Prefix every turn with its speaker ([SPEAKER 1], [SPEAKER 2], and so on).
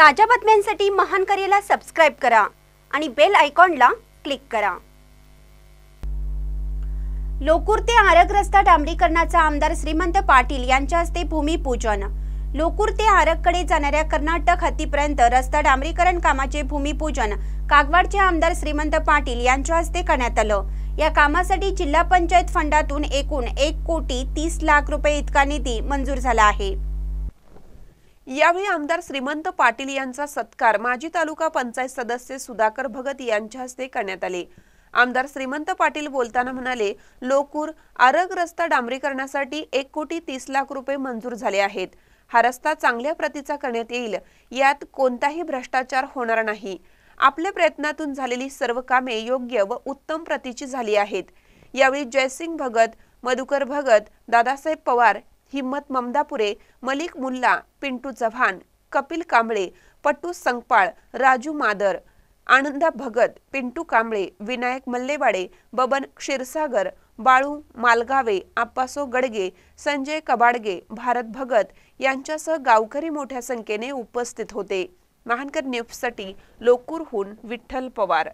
[SPEAKER 1] ताज्या बातम्यांसाठी महान करेला सबस्क्राईब करा आणि बेल आयकॉनला क्लिक करा लोकूर ते रस्ता डांबरीकरणाचा आमदार श्रीमंत पाटील यांच्या हस्ते भूमिपूजन लोकूर ते आरगकडे जाणाऱ्या कर्नाटक हत्तीपर्यंत रस्ता डांबरीकरण कामाचे भूमिपूजन कागवाडचे आमदार श्रीमंत पाटील यांच्या हस्ते करण्यात आलं या कामासाठी जिल्हा पंचायत फंडातून एकूण एक कोटी तीस लाख रुपये इतका निधी मंजूर झाला आहे यावेळी आमदार
[SPEAKER 2] श्रीमंत पाटील यांचा सत्कार माजी तालुका पंचायत सदस्य सुधाकर भगत यांच्या हस्ते करण्यात आले आमदार श्रीमंत पाटील बोलताना म्हणाले लोकूर आरग रस्ता डांबरीकरणासाठी एक कोटी तीस लाख रुपये मंजूर झाले आहेत हा रस्ता चांगल्या प्रतीचा करण्यात येईल यात कोणताही भ्रष्टाचार होणार नाही आपल्या प्रयत्नातून झालेली सर्व कामे योग्य व उत्तम प्रतीची झाली आहेत यावेळी जयसिंग भगत मधुकर भगत दादासाहेब पवार हिम्मत ममदापुरे मलिक मुल्ला पिंटू चव्हाण कपिल कांबळे पट्टू संगपाळ राजू मादर आनंदा भगत पिंटू कांबळे विनायक मल्लेवाडे बबन क्षीरसागर बाळू मालगावे आप्पासो गडगे संजय कबाडगे भारत भगत यांच्यासह गावकरी मोठ्या संख्येने उपस्थित होते महानकर न्यूजसाठी लोकूरहून विठ्ठल पवार